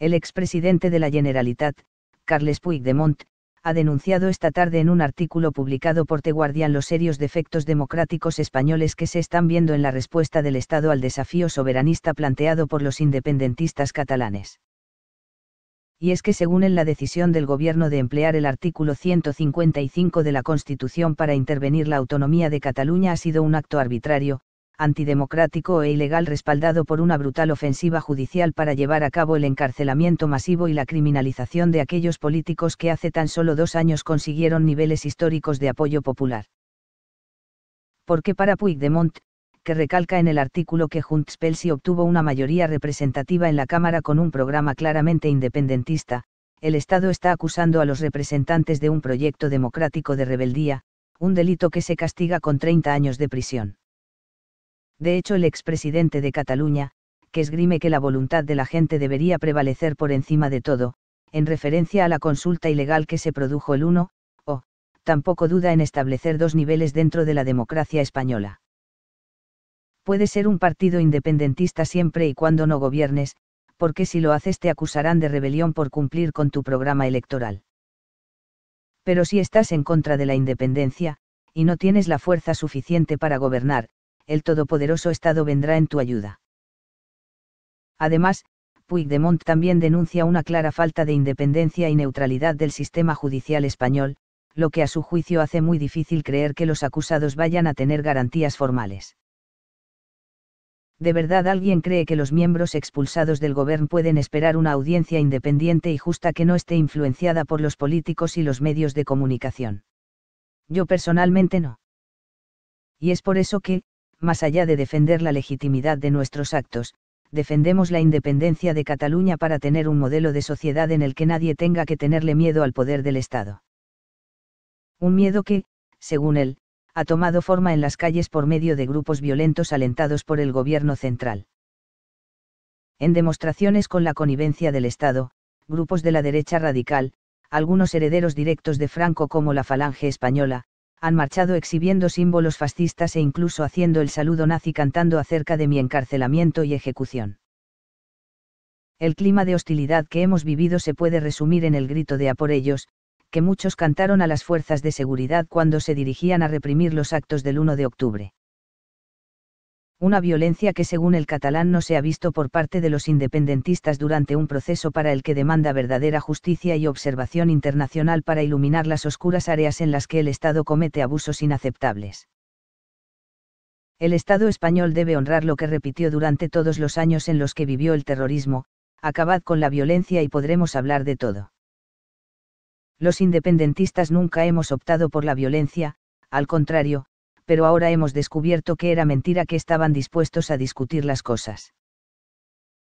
El expresidente de la Generalitat, Carles Puigdemont, ha denunciado esta tarde en un artículo publicado por Te Guardian los serios defectos democráticos españoles que se están viendo en la respuesta del Estado al desafío soberanista planteado por los independentistas catalanes. Y es que según en la decisión del Gobierno de emplear el artículo 155 de la Constitución para intervenir la autonomía de Cataluña ha sido un acto arbitrario, antidemocrático e ilegal respaldado por una brutal ofensiva judicial para llevar a cabo el encarcelamiento masivo y la criminalización de aquellos políticos que hace tan solo dos años consiguieron niveles históricos de apoyo popular. Porque para Puigdemont, que recalca en el artículo que Hunt Pelsi obtuvo una mayoría representativa en la Cámara con un programa claramente independentista, el Estado está acusando a los representantes de un proyecto democrático de rebeldía, un delito que se castiga con 30 años de prisión. De hecho, el expresidente de Cataluña, que esgrime que la voluntad de la gente debería prevalecer por encima de todo, en referencia a la consulta ilegal que se produjo el 1, o, tampoco duda en establecer dos niveles dentro de la democracia española. Puede ser un partido independentista siempre y cuando no gobiernes, porque si lo haces te acusarán de rebelión por cumplir con tu programa electoral. Pero si estás en contra de la independencia, y no tienes la fuerza suficiente para gobernar, el todopoderoso Estado vendrá en tu ayuda. Además, Puigdemont también denuncia una clara falta de independencia y neutralidad del sistema judicial español, lo que a su juicio hace muy difícil creer que los acusados vayan a tener garantías formales. ¿De verdad alguien cree que los miembros expulsados del gobierno pueden esperar una audiencia independiente y justa que no esté influenciada por los políticos y los medios de comunicación? Yo personalmente no. Y es por eso que, más allá de defender la legitimidad de nuestros actos, defendemos la independencia de Cataluña para tener un modelo de sociedad en el que nadie tenga que tenerle miedo al poder del Estado. Un miedo que, según él, ha tomado forma en las calles por medio de grupos violentos alentados por el gobierno central. En demostraciones con la connivencia del Estado, grupos de la derecha radical, algunos herederos directos de Franco como la Falange Española, han marchado exhibiendo símbolos fascistas e incluso haciendo el saludo nazi cantando acerca de mi encarcelamiento y ejecución. El clima de hostilidad que hemos vivido se puede resumir en el grito de a por ellos, que muchos cantaron a las fuerzas de seguridad cuando se dirigían a reprimir los actos del 1 de octubre una violencia que según el catalán no se ha visto por parte de los independentistas durante un proceso para el que demanda verdadera justicia y observación internacional para iluminar las oscuras áreas en las que el Estado comete abusos inaceptables. El Estado español debe honrar lo que repitió durante todos los años en los que vivió el terrorismo, acabad con la violencia y podremos hablar de todo. Los independentistas nunca hemos optado por la violencia, al contrario, pero ahora hemos descubierto que era mentira que estaban dispuestos a discutir las cosas.